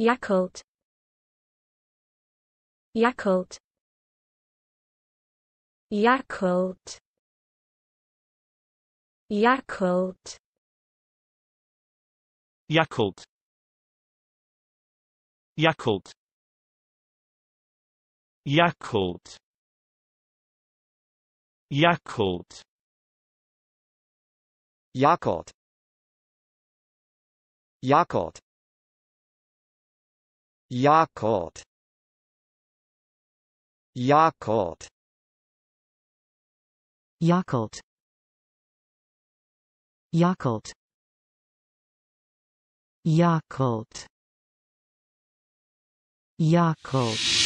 Yakult Yakult Yakult Yakult Yakult Yakult Yakult Yakult Yakult Yakult Yakult Yakult Yakult Yakult Yakult Yakult